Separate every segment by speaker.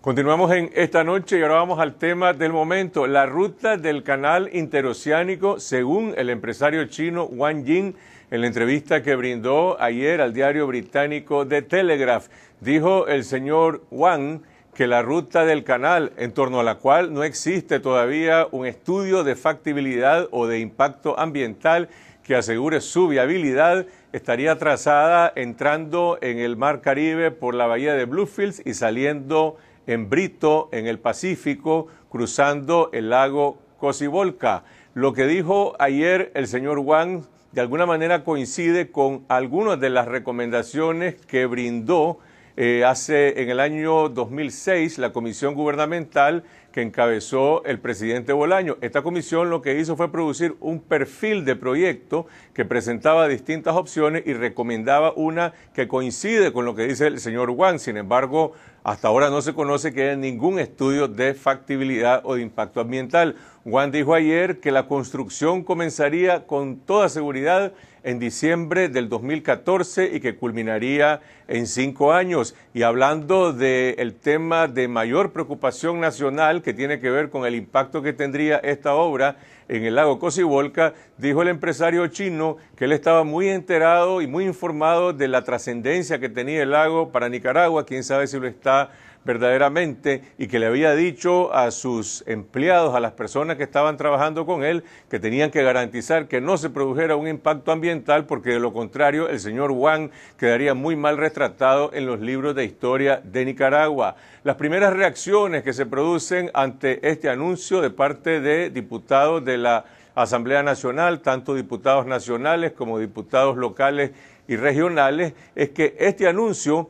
Speaker 1: Continuamos en esta noche y ahora vamos al tema del momento, la ruta del canal interoceánico según el empresario chino Wang Jing. En la entrevista que brindó ayer al diario británico The Telegraph, dijo el señor Wang que la ruta del canal, en torno a la cual no existe todavía un estudio de factibilidad o de impacto ambiental que asegure su viabilidad, estaría trazada entrando en el Mar Caribe por la bahía de Bluefields y saliendo en Brito, en el Pacífico, cruzando el lago Cosibolca. Lo que dijo ayer el señor Wang de alguna manera coincide con algunas de las recomendaciones que brindó eh, hace en el año 2006 la comisión gubernamental que encabezó el presidente Bolaño. Esta comisión lo que hizo fue producir un perfil de proyecto que presentaba distintas opciones y recomendaba una que coincide con lo que dice el señor Wang. Sin embargo, hasta ahora no se conoce que haya ningún estudio de factibilidad o de impacto ambiental. Juan dijo ayer que la construcción comenzaría con toda seguridad en diciembre del 2014 y que culminaría en cinco años. Y hablando del tema de mayor preocupación nacional que tiene que ver con el impacto que tendría esta obra, en el lago Cocibolca, dijo el empresario chino que él estaba muy enterado y muy informado de la trascendencia que tenía el lago para Nicaragua, quién sabe si lo está verdaderamente y que le había dicho a sus empleados, a las personas que estaban trabajando con él, que tenían que garantizar que no se produjera un impacto ambiental porque de lo contrario el señor Wang quedaría muy mal retratado en los libros de historia de Nicaragua. Las primeras reacciones que se producen ante este anuncio de parte de diputados de la Asamblea Nacional, tanto diputados nacionales como diputados locales y regionales, es que este anuncio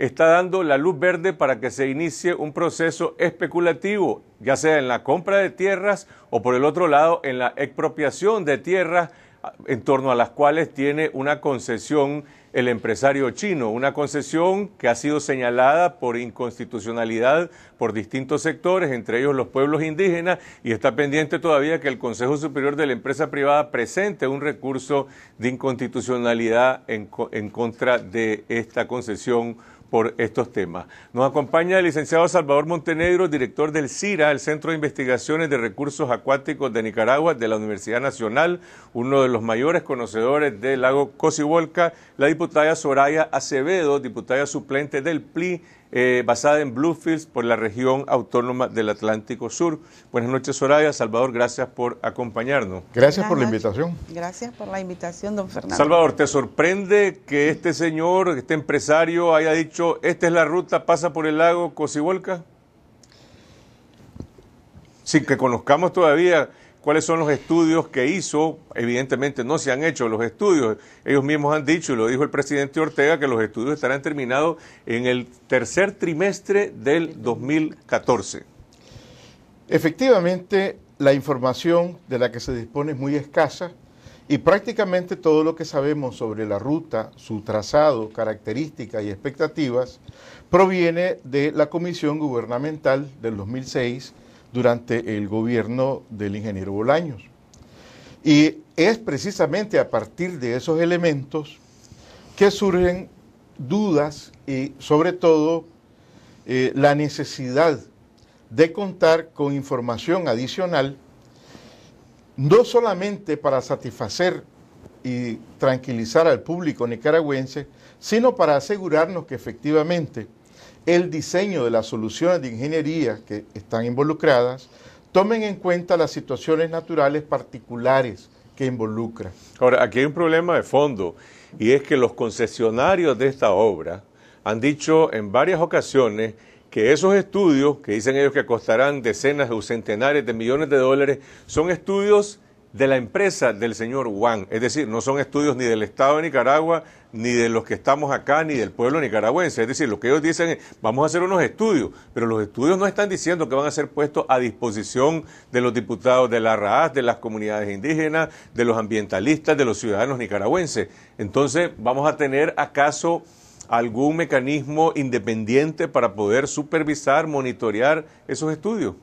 Speaker 1: está dando la luz verde para que se inicie un proceso especulativo, ya sea en la compra de tierras o por el otro lado en la expropiación de tierras en torno a las cuales tiene una concesión el empresario chino, una concesión que ha sido señalada por inconstitucionalidad por distintos sectores, entre ellos los pueblos indígenas, y está pendiente todavía que el Consejo Superior de la Empresa Privada presente un recurso de inconstitucionalidad en, contra de esta concesión por estos temas. Nos acompaña el licenciado Salvador Montenegro, director del CIRA, el Centro de Investigaciones de Recursos Acuáticos de Nicaragua de la Universidad Nacional, uno de los mayores conocedores del lago Cosibolca, la diputada Soraya Acevedo, diputada suplente del PLI eh, basada en Bluefields por la región autónoma del Atlántico Sur. Buenas noches, Soraya. Salvador, gracias por acompañarnos.
Speaker 2: Gracias por la invitación.
Speaker 3: Gracias por la invitación, don Fernando.
Speaker 1: Salvador, ¿te sorprende que este señor, este empresario, haya dicho, esta es la ruta, pasa por el lago Cosihuelca? Sin que conozcamos todavía cuáles son los estudios que hizo. Evidentemente no se han hecho los estudios. Ellos mismos han dicho, y lo dijo el presidente Ortega, que los estudios estarán terminados en el tercer trimestre
Speaker 2: del 2014. Efectivamente, la información de la que se dispone es muy escasa y prácticamente todo lo que sabemos sobre la ruta, su trazado, características y expectativas proviene de la Comisión Gubernamental del 2006 durante el gobierno del ingeniero Bolaños. Y es precisamente a partir de esos elementos que surgen dudas y sobre todo eh, la necesidad de contar con información adicional, no solamente para satisfacer y tranquilizar al público nicaragüense, sino para asegurarnos que efectivamente el diseño de las soluciones de ingeniería que están involucradas tomen en cuenta las situaciones naturales particulares que involucran.
Speaker 1: Ahora, aquí hay un problema de fondo y es que los concesionarios de esta obra han dicho en varias ocasiones que esos estudios, que dicen ellos que costarán decenas o centenares de millones de dólares, son estudios de la empresa del señor Juan. Es decir, no son estudios ni del Estado de Nicaragua, ni de los que estamos acá, ni del pueblo nicaragüense. Es decir, lo que ellos dicen es, vamos a hacer unos estudios, pero los estudios no están diciendo que van a ser puestos a disposición de los diputados de la RAAS, de las comunidades indígenas, de los ambientalistas, de los ciudadanos nicaragüenses. Entonces, vamos a tener acaso algún mecanismo independiente para poder supervisar, monitorear esos estudios.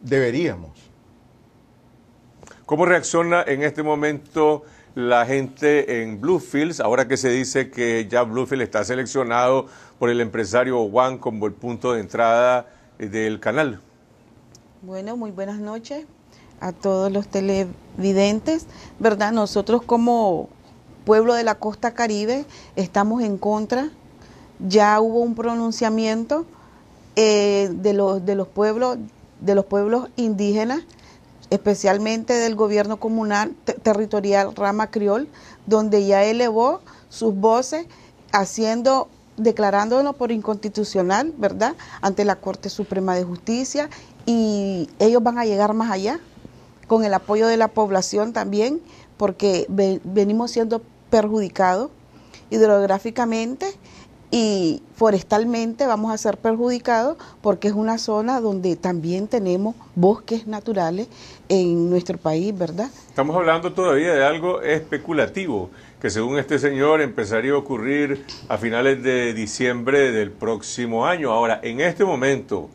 Speaker 2: Deberíamos
Speaker 1: ¿Cómo reacciona en este momento la gente en Bluefields, ahora que se dice que ya Bluefield está seleccionado por el empresario Juan como el punto de entrada eh, del canal?
Speaker 3: Bueno, muy buenas noches a todos los televidentes, ¿verdad? Nosotros como pueblo de la costa caribe estamos en contra. Ya hubo un pronunciamiento eh, de, los, de, los pueblos, de los pueblos indígenas especialmente del gobierno comunal territorial Rama Criol, donde ya elevó sus voces haciendo declarándolo por inconstitucional, ¿verdad?, ante la Corte Suprema de Justicia y ellos van a llegar más allá con el apoyo de la población también, porque venimos siendo perjudicados hidrográficamente y forestalmente vamos a ser perjudicados porque es una zona donde también tenemos bosques naturales en nuestro país, ¿verdad?
Speaker 1: Estamos hablando todavía de algo especulativo que según este señor empezaría a ocurrir a finales de diciembre del próximo año. Ahora, en este momento,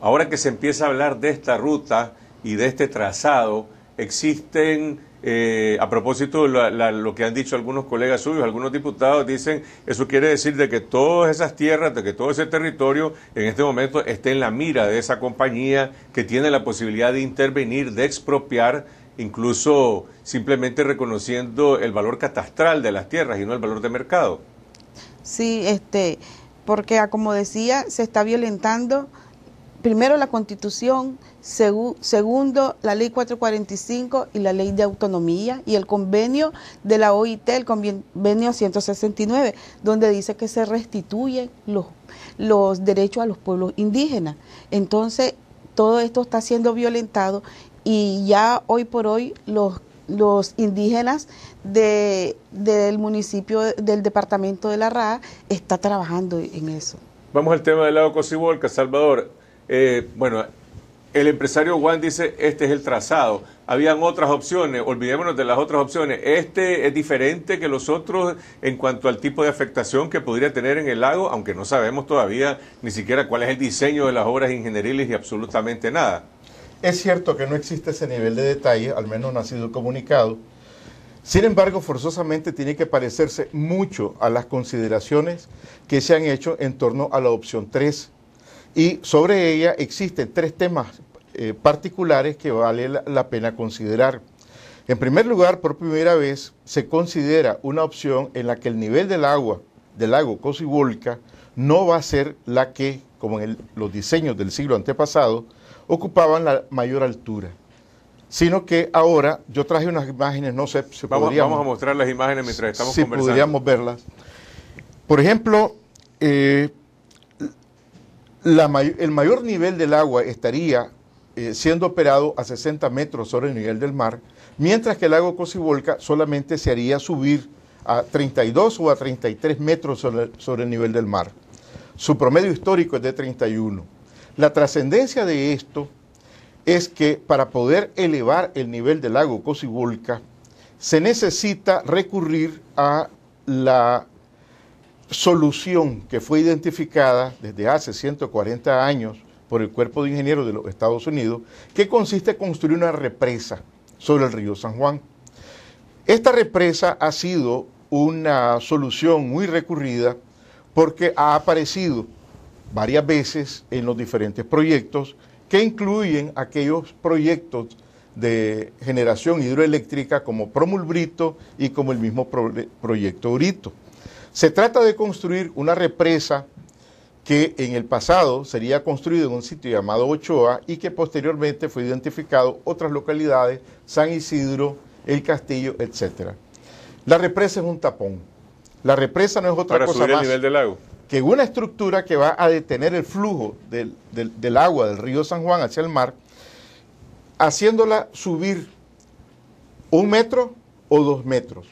Speaker 1: ahora que se empieza a hablar de esta ruta y de este trazado, existen eh, a propósito, de lo que han dicho algunos colegas suyos, algunos diputados, dicen, eso quiere decir de que todas esas tierras, de que todo ese territorio en este momento esté en la mira de esa compañía que tiene la posibilidad de intervenir, de expropiar, incluso simplemente reconociendo el valor catastral de las tierras y no el valor de mercado.
Speaker 3: Sí, este, porque ah, como decía, se está violentando primero la Constitución, segundo la Ley 445 y la Ley de Autonomía y el convenio de la OIT, el convenio 169, donde dice que se restituyen los, derechos a los pueblos indígenas. Entonces, todo esto está siendo violentado y ya hoy por hoy los indígenas del municipio, del departamento de la RA, está trabajando en eso.
Speaker 1: Vamos al tema del lago cocibolca Salvador. Eh, bueno, el empresario Juan dice, este es el trazado. Habían otras opciones, olvidémonos de las otras opciones. Este es diferente que los otros en cuanto al tipo de afectación que podría tener en el lago, aunque no sabemos todavía ni siquiera cuál es el diseño de las obras ingenieriles y absolutamente nada.
Speaker 2: Es cierto que no existe ese nivel de detalle, al menos no ha sido comunicado. Sin embargo, forzosamente tiene que parecerse mucho a las consideraciones que se han hecho en torno a la opción 3 y sobre ella existen tres temas eh, particulares que vale la, pena considerar. En primer lugar, por primera vez se considera una opción en la que el nivel del agua del lago Cosibolca no va a ser la que, como en los diseños del siglo antepasado, ocupaban la mayor altura. Sino que ahora yo traje unas imágenes, no sé si podríamos, vamos a
Speaker 1: mostrar las imágenes mientras estamos conversando. podríamos
Speaker 2: verlas. Por ejemplo, eh, el mayor nivel del agua estaría eh, siendo operado a 60 metros sobre el nivel del mar, mientras que el lago Cocibolca solamente se haría subir a 32 o a 33 metros sobre el, sobre el nivel del mar. Su promedio histórico es de 31. La trascendencia de esto es que para poder elevar el nivel del lago Cocibolca se necesita recurrir a la solución que fue identificada desde hace 140 años por el Cuerpo de Ingenieros de los Estados Unidos, que consiste en construir una represa sobre el río San Juan. Esta represa ha sido una solución muy recurrida porque ha aparecido varias veces en los diferentes proyectos que incluyen aquellos proyectos de generación hidroeléctrica como Promulbrito y como el mismo proyecto Urito. Se trata de construir una represa que en el pasado sería construida en un sitio llamado Ochoa y que posteriormente fue identificado otras localidades, San Isidro, El Castillo, etc. La represa es un tapón. La represa no es otra cosa más que una estructura que va a detener el flujo del agua del río San Juan hacia el mar, haciéndola subir un metro o dos metros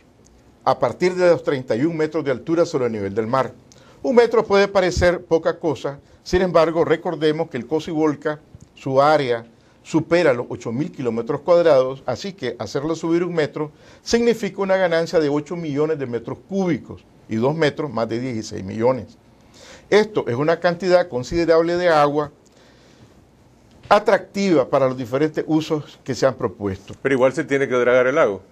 Speaker 2: a partir de los 31 metros de altura sobre el nivel del mar. Un metro puede parecer poca cosa, sin embargo, recordemos que el Volca, su área, supera los 8.000 kilómetros cuadrados, así que hacerlo subir un metro significa una ganancia de 8 millones de metros cúbicos y 2 metros más de 16 millones. Esto es una cantidad considerable de agua atractiva para los diferentes usos que se han propuesto. Pero igual se tiene que dragar el lago.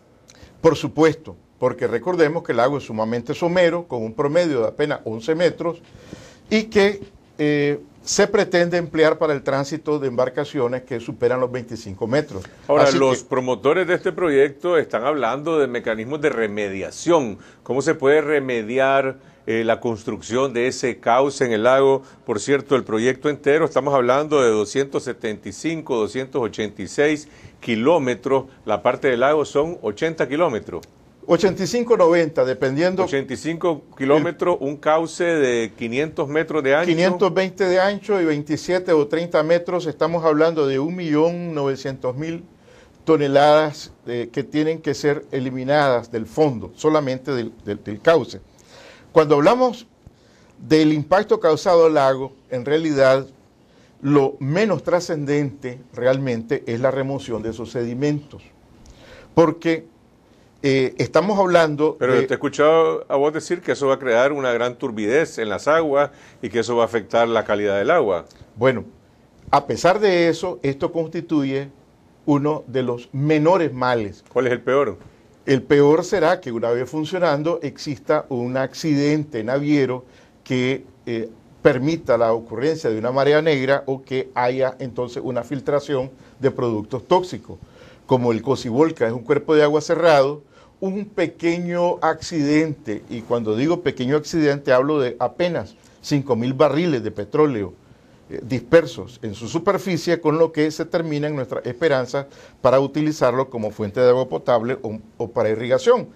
Speaker 2: Por supuesto, porque recordemos que el lago es sumamente somero, con un promedio de apenas 11 metros, y que eh, se pretende emplear para el tránsito de embarcaciones que superan los 25 metros. Ahora, los
Speaker 1: promotores de este proyecto están hablando de mecanismos de remediación. ¿Cómo se puede remediar eh, la construcción de ese cauce en el lago? Por cierto, el proyecto entero, estamos hablando de 275, 286 kilómetros. La parte del lago son 80 kilómetros.
Speaker 2: 85-90, dependiendo. 85
Speaker 1: kilómetros, un cauce de 500 metros de ancho.
Speaker 2: 520 de ancho y 27 o 30 metros. Estamos hablando de 1.900.000 toneladas eh, que tienen que ser eliminadas del fondo, solamente del, del cauce. Cuando hablamos del impacto causado al lago, en realidad lo menos trascendente realmente es la remoción de esos sedimentos. Porque eh, estamos hablando. Pero te he
Speaker 1: escuchado a vos decir que eso va a crear una gran turbidez en las aguas y que eso va a afectar la calidad del agua.
Speaker 2: Bueno, a pesar de eso, esto constituye uno de los menores males. ¿Cuál es el peor? El peor será que una vez funcionando exista un accidente naviero que eh, permita la ocurrencia de una marea negra o que haya entonces una filtración de productos tóxicos. Como el cocibolca es un cuerpo de agua cerrado, un pequeño accidente, y cuando digo pequeño accidente hablo de apenas cinco mil barriles de petróleo eh, dispersos en su superficie, con lo que se en nuestra esperanza para utilizarlo como fuente de agua potable o para irrigación.